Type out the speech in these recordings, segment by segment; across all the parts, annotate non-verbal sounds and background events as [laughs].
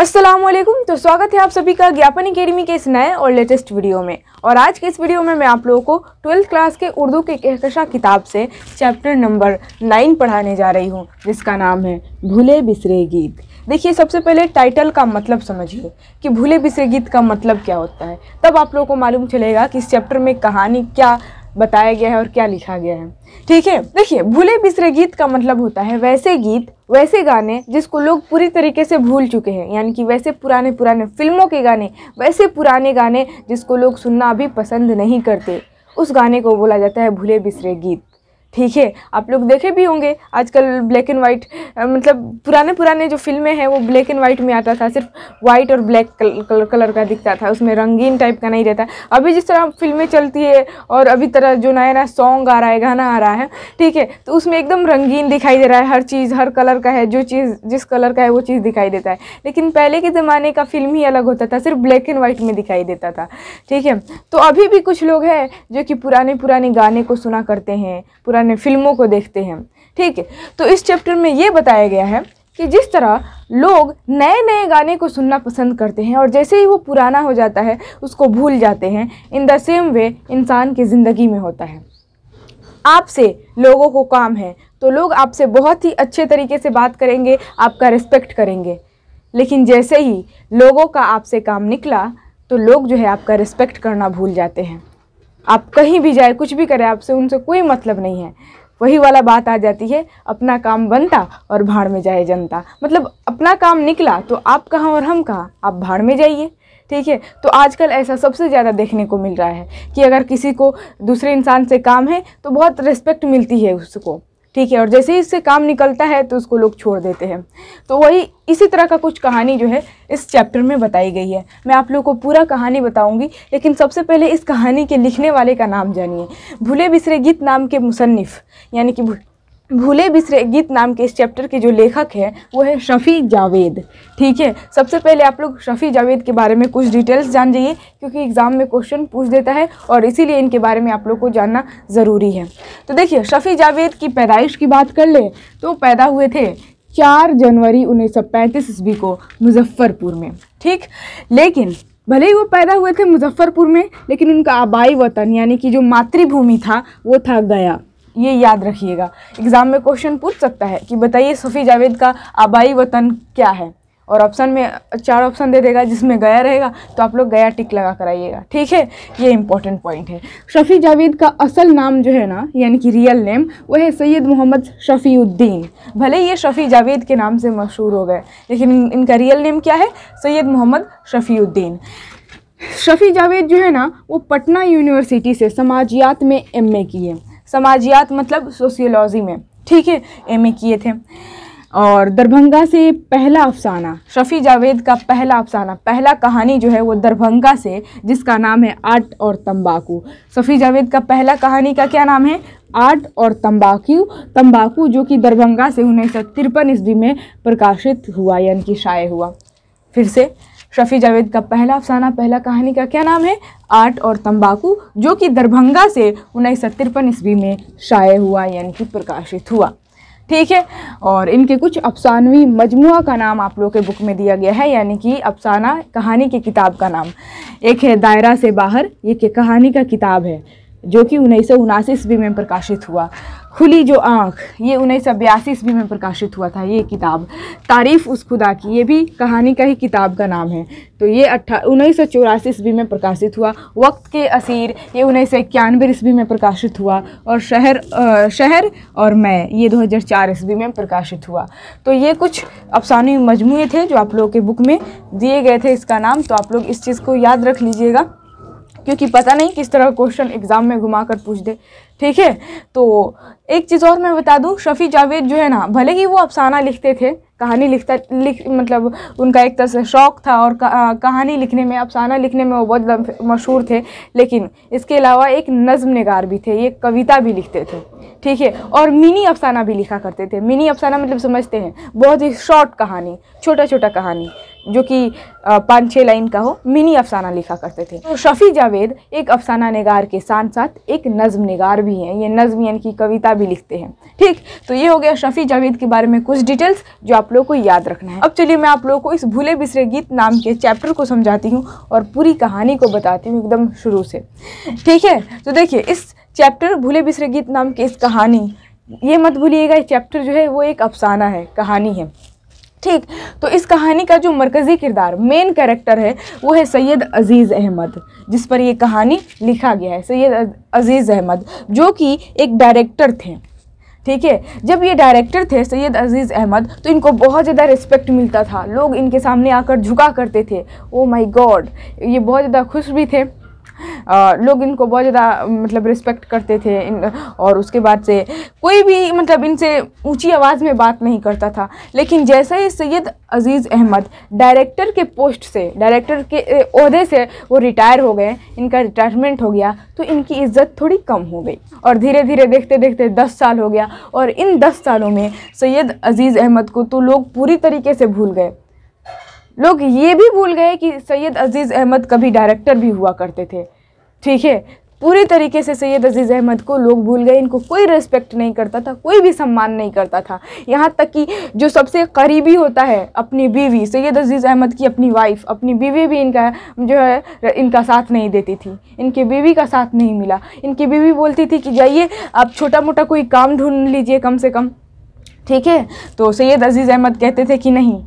अस्सलाम वालेकुम तो स्वागत है आप सभी का ज्ञापन अकेडमी के इस नए और लेटेस्ट वीडियो में और आज के इस वीडियो में मैं आप लोगों को ट्वेल्थ क्लास के उर्दू के कहकशा किताब से चैप्टर नंबर नाइन पढ़ाने जा रही हूँ जिसका नाम है भूले बिसरे गीत देखिए सबसे पहले टाइटल का मतलब समझिए कि भूले बिसरे गीत का मतलब क्या होता है तब आप लोगों को मालूम चलेगा कि इस चैप्टर में कहानी क्या बताया गया है और क्या लिखा गया है ठीक है देखिए भूले बिसरे गीत का मतलब होता है वैसे गीत वैसे गाने जिसको लोग पूरी तरीके से भूल चुके हैं यानी कि वैसे पुराने पुराने फिल्मों के गाने वैसे पुराने गाने जिसको लोग सुनना भी पसंद नहीं करते उस गाने को बोला जाता है भूले बिसरे गीत ठीक है आप लोग देखे भी होंगे आजकल ब्लैक एंड वाइट मतलब पुराने पुराने जो फिल्में हैं वो ब्लैक एंड वाइट में आता था सिर्फ वाइट और ब्लैक कल, कलर कलर का दिखता था उसमें रंगीन टाइप का नहीं रहता अभी जिस तरह फिल्में चलती है और अभी तरह जो नया नया सॉन्ग आ रहा है गाना आ रहा है ठीक है तो उसमें एकदम रंगीन दिखाई दे रहा है हर चीज़ हर कलर का है जो चीज़ जिस कलर का है वो चीज़ दिखाई देता है लेकिन पहले के ज़माने का फिल्म ही अलग होता था सिर्फ ब्लैक एंड वाइट में दिखाई देता था ठीक है तो अभी भी कुछ लोग हैं जो कि पुराने पुराने गाने को सुना करते हैं पुराने पुराने फिल्मों को देखते हैं ठीक है तो इस चैप्टर में ये बताया गया है कि जिस तरह लोग नए नए गाने को सुनना पसंद करते हैं और जैसे ही वो पुराना हो जाता है उसको भूल जाते हैं इन द सेम वे इंसान की ज़िंदगी में होता है आपसे लोगों को काम है तो लोग आपसे बहुत ही अच्छे तरीके से बात करेंगे आपका रिस्पेक्ट करेंगे लेकिन जैसे ही लोगों का आपसे काम निकला तो लोग जो है आपका रिस्पेक्ट करना भूल जाते हैं आप कहीं भी जाए कुछ भी करें आपसे उनसे कोई मतलब नहीं है वही वाला बात आ जाती है अपना काम बनता और भाड़ में जाए जनता मतलब अपना काम निकला तो आप कहाँ और हम कहाँ आप भाड़ में जाइए ठीक है तो आजकल ऐसा सबसे ज़्यादा देखने को मिल रहा है कि अगर किसी को दूसरे इंसान से काम है तो बहुत रिस्पेक्ट मिलती है उसको ठीक है और जैसे ही इससे काम निकलता है तो उसको लोग छोड़ देते हैं तो वही इसी तरह का कुछ कहानी जो है इस चैप्टर में बताई गई है मैं आप लोगों को पूरा कहानी बताऊंगी लेकिन सबसे पहले इस कहानी के लिखने वाले का नाम जानिए भूले बिसरे गीत नाम के मुसन्फ़ यानी कि भूले बिसरे गीत नाम के इस चैप्टर के जो लेखक हैं वो है शफ़ी जावेद ठीक है सबसे पहले आप लोग शफ़ी जावेद के बारे में कुछ डिटेल्स जान जाइए क्योंकि एग्ज़ाम में क्वेश्चन पूछ देता है और इसीलिए इनके बारे में आप लोग को जानना ज़रूरी है तो देखिए शफ़ी जावेद की पैदाइश की बात कर लें तो पैदा हुए थे चार जनवरी उन्नीस सौ पैंतीस ईस्वी को मुजफ्फ़रपुर में ठीक लेकिन भले ही वो पैदा हुए थे मुजफ्फ़रपुर में लेकिन उनका आबाई वतन यानी कि जो मातृभूमि था वो था गया ये याद रखिएगा एग्ज़ाम में क्वेश्चन पूछ सकता है कि बताइए सफ़ी जावेद का आबाई वतन क्या है और ऑप्शन में चार ऑप्शन दे देगा जिसमें गया रहेगा तो आप लोग गया टिक लगा कराइएगा ठीक है ये इंपॉर्टेंट पॉइंट है शफ़ी जावेद का असल नाम जो है ना यानी कि रियल नेम वो है सैयद मोहम्मद शफ़ीउद्दीन भले ये शफ़ी जावेद के नाम से मशहूर हो गए लेकिन इनका रियल नेम क्या है सैयद मोहम्मद शफ़ीउद्दीन शफ़ी जावेद जो है ना वो पटना यूनिवर्सिटी से समाजियात में की किए समाजियात मतलब सोशियोलॉजी में ठीक है एम किए थे और दरभंगा से पहला अफसाना शफ़ी जावेद का पहला अफसाना पहला कहानी जो है वो दरभंगा से जिसका नाम है आर्ट और तंबाकू शफ़ी जावेद का पहला कहानी का क्या नाम है आर्ट और तंबाकू तंबाकू जो कि दरभंगा से उन्नीस सौ तिरपन ईस्वी में प्रकाशित हुआ यानी कि शाये हुआ फिर से शफ़ी जावेद का पहला अफसाना पहला कहानी का क्या नाम है आर्ट और तंबाकू जो कि दरभंगा से उन्नीस सौ तिरपन ईस्वी में शाये हुआ यानी कि प्रकाशित हुआ ठीक है और इनके कुछ अफसानवी मजमू का नाम आप लोगों के बुक में दिया गया है यानी कि अफसाना कहानी की किताब का नाम एक है दायरा से बाहर एक कहानी का किताब है जो कि उन्नीस सौ ईस्वी में प्रकाशित हुआ खुली जो आँख ये उन्नीस सौ बयासी ईस्वी में प्रकाशित हुआ था ये किताब तारीफ़ उस खुदा की ये भी कहानी का ही किताब का नाम है तो ये अट्ठा उन्नीस सौ चौरासी ईस्वी में प्रकाशित हुआ वक्त के असीर ये उन्नीस सौ इक्यानवे ईस्वी में प्रकाशित हुआ और शहर आ, शहर और मैं ये दो हज़ार चार ईस्वी में प्रकाशित हुआ तो ये कुछ अफसानी मजमू थे जो आप लोगों के बुक में दिए गए थे इसका नाम तो आप लोग इस चीज़ को याद रख लीजिएगा क्योंकि पता नहीं किस तरह क्वेश्चन एग्ज़ाम में घुमा कर पूछ दे ठीक है तो एक चीज़ और मैं बता दूं शफ़ी जावेद जो है ना भले ही वो अफसाना लिखते थे कहानी लिखता लिख मतलब उनका एक तरह से शौक़ था और कहानी लिखने में अफसाना लिखने में वो बहुत मशहूर थे लेकिन इसके अलावा एक नज़म नगार भी थे ये कविता भी लिखते थे ठीक है और मिनी अफसाना भी लिखा करते थे मिनी अफसाना मतलब समझते हैं बहुत ही शॉर्ट कहानी छोटा छोटा कहानी जो कि पाँच छः लाइन का हो मिनी अफसाना लिखा करते थे तो शफ़ी जावेद एक अफसाना नगार के साथ साथ एक नज़म नगार भी हैं ये नज़म यानी कि कविता भी लिखते हैं ठीक तो ये हो गया शफ़ी जावेद के बारे में कुछ डिटेल्स जो आप लोग को याद रखना है अब चलिए मैं आप लोगों को इस भूले बिसरे गीत नाम के चैप्टर को समझाती हूँ और पूरी कहानी को बताती हूँ एकदम शुरू से ठीक है तो देखिए इस चैप्टर भूले बिसरे गीत नाम की इस कहानी ये मत भूलिएगा ये चैप्टर जो है वो एक अफसाना है कहानी है ठीक तो इस कहानी का जो मरकज़ी किरदार मेन कैरेक्टर है वो है सैयद अज़ीज़ अहमद जिस पर ये कहानी लिखा गया है सैयद अज़ीज़ अहमद जो कि एक डायरेक्टर थे ठीक है जब ये डायरेक्टर थे सैयद अजीज़ अहमद तो इनको बहुत ज़्यादा रिस्पेक्ट मिलता था लोग इनके सामने आकर झुका करते थे ओ माय गॉड ये बहुत ज़्यादा खुश भी थे आ, लोग इनको बहुत ज़्यादा मतलब रिस्पेक्ट करते थे इन और उसके बाद से कोई भी मतलब इनसे ऊंची आवाज़ में बात नहीं करता था लेकिन जैसे ही सैयद अज़ीज़ अहमद डायरेक्टर के पोस्ट से डायरेक्टर के अहदे से वो रिटायर हो गए इनका रिटायरमेंट हो गया तो इनकी इज्जत थोड़ी कम हो गई और धीरे धीरे देखते देखते दस साल हो गया और इन दस सालों में सैयद अज़ीज़ अहमद को तो लोग पूरी तरीके से भूल गए लोग ये भी भूल गए कि सैयद अजीज़ अहमद कभी डायरेक्टर भी हुआ करते थे ठीक है पूरे तरीके से सैयद अजीज़ अहमद को लोग भूल गए इनको कोई रिस्पेक्ट नहीं करता था कोई भी सम्मान नहीं करता था यहाँ तक कि जो सबसे करीबी होता है अपनी बीवी सैयद अजीज़ अहमद की अपनी वाइफ अपनी बीवी भी इनका जो है इनका साथ नहीं देती थी इनके बीवी का साथ नहीं मिला इनकी बीवी बोलती थी कि जाइए आप छोटा मोटा कोई काम ढूंढ लीजिए कम से कम ठीक है तो सैयद अजीज़ अहमद कहते थे कि नहीं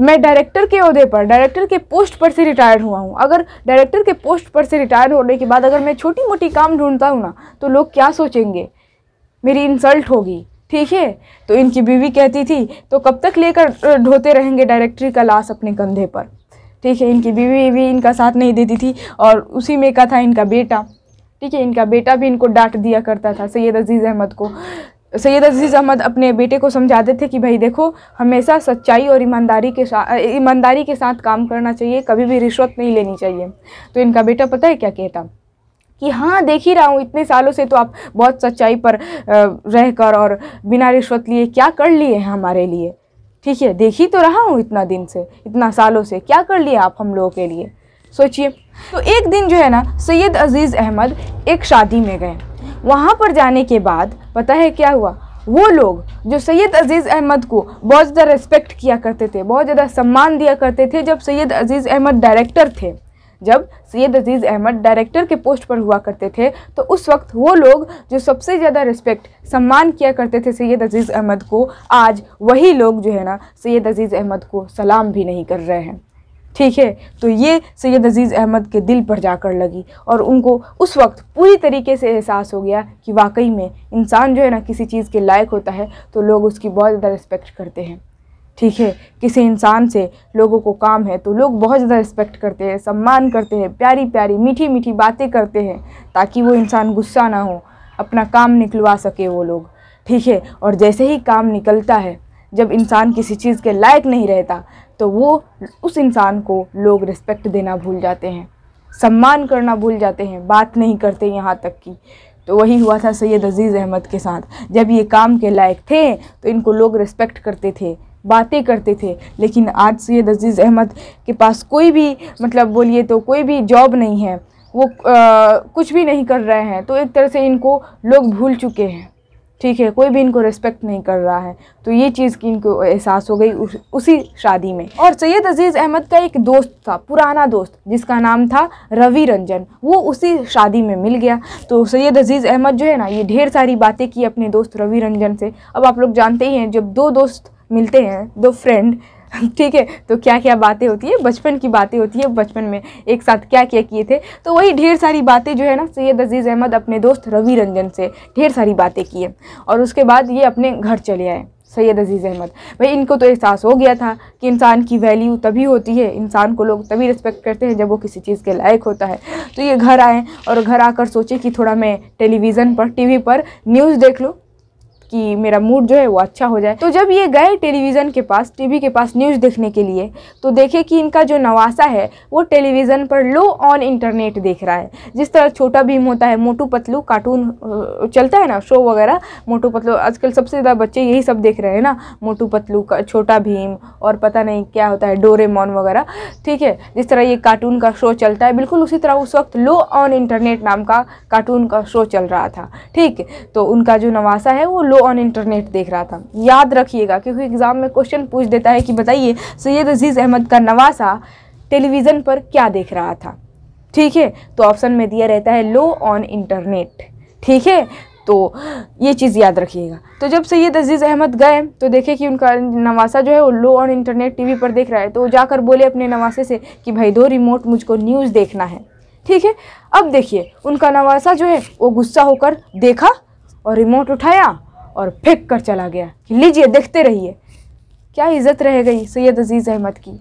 मैं डायरेक्टर के अहदे पर डायरेक्टर के पोस्ट पर से रिटायर्ड हुआ हूँ अगर डायरेक्टर के पोस्ट पर से रिटायर्ड होने के बाद अगर मैं छोटी मोटी काम ढूंढता हूँ ना तो लोग क्या सोचेंगे मेरी इंसल्ट होगी ठीक है तो इनकी बीवी कहती थी तो कब तक लेकर ढोते रहेंगे डायरेक्टरी का लाश अपने कंधे पर ठीक है इनकी बीवी भी इनका साथ नहीं देती थी और उसी में का था इनका बेटा ठीक है इनका बेटा भी इनको डांट दिया करता था सैयद अजीज़ अहमद को सैयद अजीज़ अहमद अपने बेटे को समझाते थे कि भाई देखो हमेशा सच्चाई और ईमानदारी के साथ ईमानदारी के साथ काम करना चाहिए कभी भी रिश्वत नहीं लेनी चाहिए तो इनका बेटा पता है क्या कहता कि हाँ देख ही रहा हूँ इतने सालों से तो आप बहुत सच्चाई पर रहकर और बिना रिश्वत लिए क्या कर लिए हैं हमारे लिए ठीक है देख ही तो रहा हूँ इतना दिन से इतना सालों से क्या कर लिए आप हम लोगों के लिए सोचिए तो एक दिन जो है ना सैयद अज़ीज़ अहमद एक शादी में गए वहाँ पर जाने के बाद पता है क्या हुआ वो लोग जो सैयद अज़ीज़ अहमद को बहुत ज़्यादा रेस्पेक्ट किया करते थे बहुत ज़्यादा सम्मान दिया करते थे जब सैयद अज़ीज़ अहमद डायरेक्टर थे जब सैयद अजीज़ अहमद डायरेक्टर के पोस्ट पर हुआ करते थे तो उस वक्त वो लोग जो सबसे ज़्यादा रिस्पेक्ट सम्मान किया करते थे सैयद अजीज़ अहमद को आज वही लोग जो है ना सैयद अजीज़ अहमद को सलाम भी नहीं कर रहे हैं ठीक है तो ये सैयद अज़ीज़ अहमद के दिल पर जाकर लगी और उनको उस वक्त पूरी तरीके से एहसास हो गया कि वाकई में इंसान जो है ना किसी चीज़ के लायक होता है तो लोग उसकी बहुत ज़्यादा रिस्पेक्ट करते हैं ठीक है किसी इंसान से लोगों को काम है तो लोग बहुत ज़्यादा रिस्पेक्ट करते हैं सम्मान करते हैं प्यारी प्यारी मीठी मीठी बातें करते हैं ताकि वो इंसान गुस्सा ना हो अपना काम निकलवा सके वो लोग ठीक है और जैसे ही काम निकलता है जब इंसान किसी चीज़ के लायक नहीं रहता तो वो उस इंसान को लोग रिस्पेक्ट देना भूल जाते हैं सम्मान करना भूल जाते हैं बात नहीं करते यहाँ तक कि तो वही हुआ था सैयद अज़ीज़ अहमद के साथ जब ये काम के लायक थे तो इनको लोग रिस्पेक्ट करते थे बातें करते थे लेकिन आज सैयद अज़ीज़ अहमद के पास कोई भी मतलब बोलिए तो कोई भी जॉब नहीं है वो आ, कुछ भी नहीं कर रहे हैं तो एक तरह से इनको लोग भूल चुके हैं ठीक है कोई भी इनको रिस्पेक्ट नहीं कर रहा है तो ये चीज़ की इनको एहसास हो गई उस, उसी शादी में और सैयद अजीज़ अहमद का एक दोस्त था पुराना दोस्त जिसका नाम था रवि रंजन वो उसी शादी में मिल गया तो सैयद अजीज़ अहमद जो है ना ये ढेर सारी बातें की अपने दोस्त रवि रंजन से अब आप लोग जानते ही हैं जब दो दोस्त मिलते हैं दो फ्रेंड [laughs] ठीक है तो क्या क्या बातें होती है बचपन की बातें होती है बचपन में एक साथ क्या क्या किए थे तो वही ढेर सारी बातें जो है ना सैयद अजीज़ अहमद अपने दोस्त रवि रंजन से ढेर सारी बातें किए और उसके बाद ये अपने घर चले आए सैयद अजीज़ अहमद भाई इनको तो एहसास हो गया था कि इंसान की वैल्यू तभी होती है इंसान को लोग तभी रिस्पेक्ट करते हैं जब वो किसी चीज़ के लायक होता है तो ये घर आए और घर आकर सोचे कि थोड़ा मैं टेलीविज़न पर टीवी पर न्यूज़ देख लूँ कि मेरा मूड जो है वो अच्छा हो जाए तो जब ये गए टेलीविज़न के पास टीवी के पास न्यूज़ देखने के लिए तो देखे कि इनका जो नवासा है वो टेलीविज़न पर लो ऑन इंटरनेट देख रहा है जिस तरह छोटा भीम होता है मोटू पतलू कार्टून चलता है ना शो वगैरह मोटू पतलू आजकल सबसे ज़्यादा बच्चे यही सब देख रहे हैं ना मोटू पतलू का छोटा भीम और पता नहीं क्या होता है डोरेमोन वगैरह ठीक है जिस तरह ये कार्टून का शो चलता है बिल्कुल उसी तरह उस वक्त लो ऑन इंटरनेट नाम का कार्टून का शो चल रहा था ठीक तो उनका जो नवासा है वो लो ऑन इंटरनेट देख रहा था याद रखिएगा क्योंकि एग्ज़ाम में क्वेश्चन पूछ देता है कि बताइए सैयद अजीज़ अहमद का नवासा टेलीविज़न पर क्या देख रहा था ठीक है तो ऑप्शन में दिया रहता है लो ऑन इंटरनेट ठीक है तो ये चीज़ याद रखिएगा तो जब सैयद अजीज़ अहमद गए तो देखे कि उनका नवासा जो है वो लो ऑन इंटरनेट टीवी पर देख रहा है तो वो जाकर बोले अपने नवासे से कि भाई दो रिमोट मुझको न्यूज़ देखना है ठीक है अब देखिए उनका नवासा जो है वो गुस्सा होकर देखा और रिमोट उठाया और फेंक कर चला गया कि लीजिए देखते रहिए क्या इज्जत रह गई सैयद अजीज़ अहमद की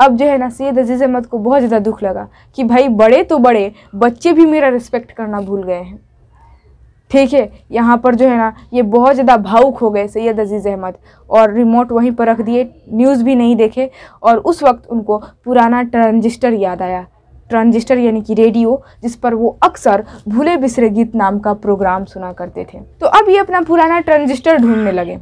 अब जो है ना सैयद अजीज़ अहमद को बहुत ज़्यादा दुख लगा कि भाई बड़े तो बड़े बच्चे भी मेरा रिस्पेक्ट करना भूल गए हैं ठीक है यहाँ पर जो है ना ये बहुत ज़्यादा भावुक हो गए सैयद अजीज़ अहमद और रिमोट वहीं पर रख दिए न्यूज़ भी नहीं देखे और उस वक्त उनको पुराना ट्रांजिस्टर याद आया ट्रांजिस्टर यानी कि रेडियो जिस पर वो अक्सर भूले बिसरे गीत नाम का प्रोग्राम सुना करते थे तो अब ये अपना पुराना ट्रांजिस्टर ढूंढने लगे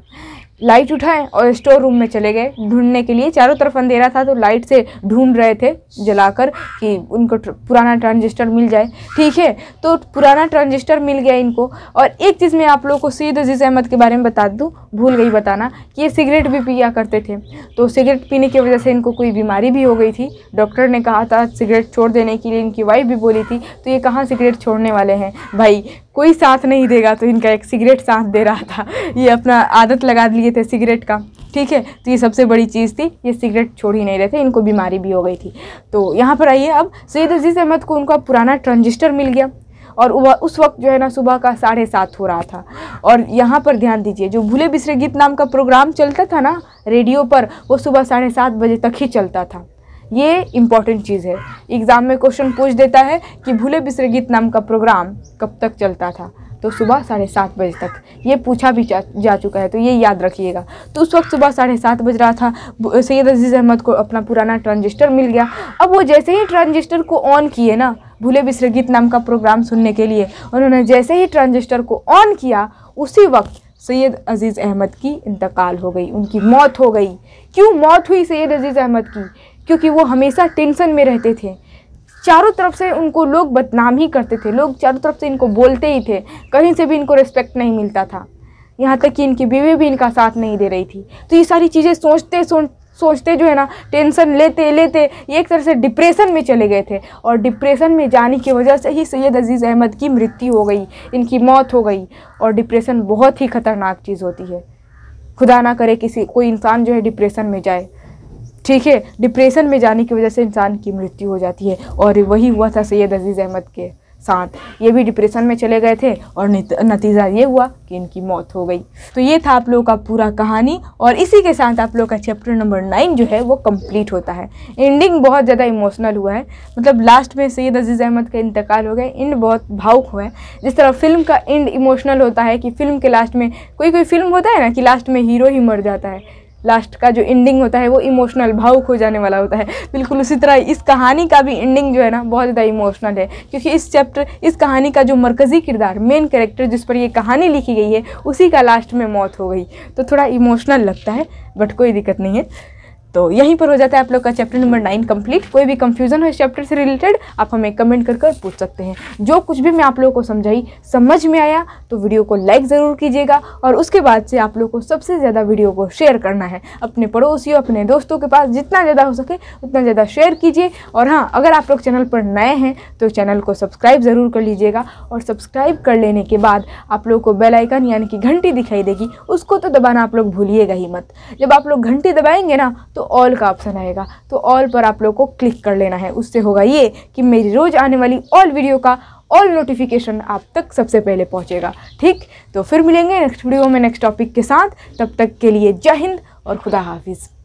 लाइट उठाए और स्टोर रूम में चले गए ढूंढने के लिए चारों तरफ अंधेरा था तो लाइट से ढूंढ रहे थे जलाकर कि उनको पुराना ट्रांजिस्टर मिल जाए ठीक है तो पुराना ट्रांजिस्टर मिल गया इनको और एक चीज़ मैं आप लोगों को सैद अजीज़ अहमद के बारे में बता दूँ भूल गई बताना कि ये सिगरेट भी पिया करते थे तो सिगरेट पीने की वजह से इनको कोई बीमारी भी हो गई थी डॉक्टर ने कहा था सिगरेट छोड़ देने के लिए इनकी वाइफ भी बोली थी तो ये कहाँ सिगरेट छोड़ने वाले हैं भाई कोई साथ नहीं देगा तो इनका एक सिगरेट साथ दे रहा था ये अपना आदत लगा लिए थे सिगरेट का ठीक है तो ये सबसे बड़ी चीज़ थी ये सिगरेट छोड़ ही नहीं रहे थे इनको बीमारी भी हो गई थी तो यहाँ पर आइए अब सैद अजीज़ अहमद को उनका पुराना ट्रांजिस्टर मिल गया और उस वक्त जो है ना सुबह का साढ़े सात हो रहा था और यहाँ पर ध्यान दीजिए जो भूले बिसरे गीत नाम का प्रोग्राम चलता था ना रेडियो पर वो सुबह साढ़े सात बजे तक ही चलता था ये इम्पॉर्टेंट चीज़ है एग्ज़ाम में क्वेश्चन पूछ देता है कि भूले बिसरे गीत नाम का प्रोग्राम कब तक चलता था तो सुबह साढ़े सात बजे तक ये पूछा भी जा, जा चुका है तो ये याद रखिएगा तो उस वक्त सुबह साढ़े सात बज रहा था सैयद अजीज़ अहमद को अपना पुराना ट्रांजिस्टर मिल गया अब वो जैसे ही ट्रांजिस्टर को ऑन किए ना भूले बिसरे गीत नाम का प्रोग्राम सुनने के लिए उन्होंने जैसे ही ट्रांजिस्टर को ऑन किया उसी वक्त सैयद अजीज़ अहमद की इंतकाल हो गई उनकी मौत हो गई क्यों मौत हुई सैयद अजीज़ अहमद की क्योंकि वो हमेशा टेंशन में रहते थे चारों तरफ से उनको लोग बदनाम ही करते थे लोग चारों तरफ से इनको बोलते ही थे कहीं से भी इनको रिस्पेक्ट नहीं मिलता था यहाँ तक कि इनकी बीवी भी इनका साथ नहीं दे रही थी तो ये सारी चीज़ें सोचते सोचते जो है ना टेंशन लेते लेते एक तरह से डिप्रेशन में चले गए थे और डिप्रेशन में जाने की वजह से ही सैयद अजीज़ अहमद की मृत्यु हो गई इनकी मौत हो गई और डिप्रेशन बहुत ही ख़तरनाक चीज़ होती है खुदा ना करे किसी कोई इंसान जो है डिप्रेशन में जाए ठीक है डिप्रेशन में जाने की वजह से इंसान की मृत्यु हो जाती है और वही हुआ था सैयद अजीज़ अहमद के साथ ये भी डिप्रेशन में चले गए थे और नतीजा ये हुआ कि इनकी मौत हो गई तो ये था आप लोगों का पूरा कहानी और इसी के साथ आप लोगों का चैप्टर नंबर नाइन जो है वो कंप्लीट होता है एंडिंग बहुत ज़्यादा इमोशनल हुआ है मतलब लास्ट में सैयद अजीज़ अहमद का इंतकाल हो गया एंड बहुत भावुक हुआ है जिस तरह फिल्म का एंड इमोशनल होता है कि फिल्म के लास्ट में कोई कोई फिल्म होता है ना कि लास्ट में हीरो ही मर जाता है लास्ट का जो एंडिंग होता है वो इमोशनल भावुक हो जाने वाला होता है बिल्कुल उसी तरह इस कहानी का भी एंडिंग जो है ना बहुत ज़्यादा इमोशनल है क्योंकि इस चैप्टर इस कहानी का जो मरकज़ी किरदार मेन कैरेक्टर जिस पर ये कहानी लिखी गई है उसी का लास्ट में मौत हो गई तो थोड़ा इमोशनल लगता है बट कोई दिक्कत नहीं है तो यहीं पर हो जाता है आप लोग का चैप्टर नंबर नाइन कंप्लीट कोई भी कंफ्यूजन हो इस चैप्टर से रिलेटेड आप हमें कमेंट कर कर पूछ सकते हैं जो कुछ भी मैं आप लोगों को समझाई समझ में आया तो वीडियो को लाइक ज़रूर कीजिएगा और उसके बाद से आप लोग को सबसे ज़्यादा वीडियो को शेयर करना है अपने पड़ोसियों अपने दोस्तों के पास जितना ज़्यादा हो सके उतना ज़्यादा शेयर कीजिए और हाँ अगर आप लोग चैनल पर नए हैं तो चैनल को सब्सक्राइब ज़रूर कर लीजिएगा और सब्सक्राइब कर लेने के बाद आप लोग को बेल आइकन यानी कि घंटी दिखाई देगी उसको तो दबाना आप लोग भूलिएगा ही मत जब आप लोग घंटी दबाएंगे ना तो ऑल का ऑप्शन आएगा तो ऑल पर आप लोग को क्लिक कर लेना है उससे होगा ये कि मेरी रोज़ आने वाली ऑल वीडियो का ऑल नोटिफिकेशन आप तक सबसे पहले पहुंचेगा ठीक तो फिर मिलेंगे नेक्स्ट वीडियो में नेक्स्ट टॉपिक के साथ तब तक के लिए जय हिंद और खुदा हाफिज़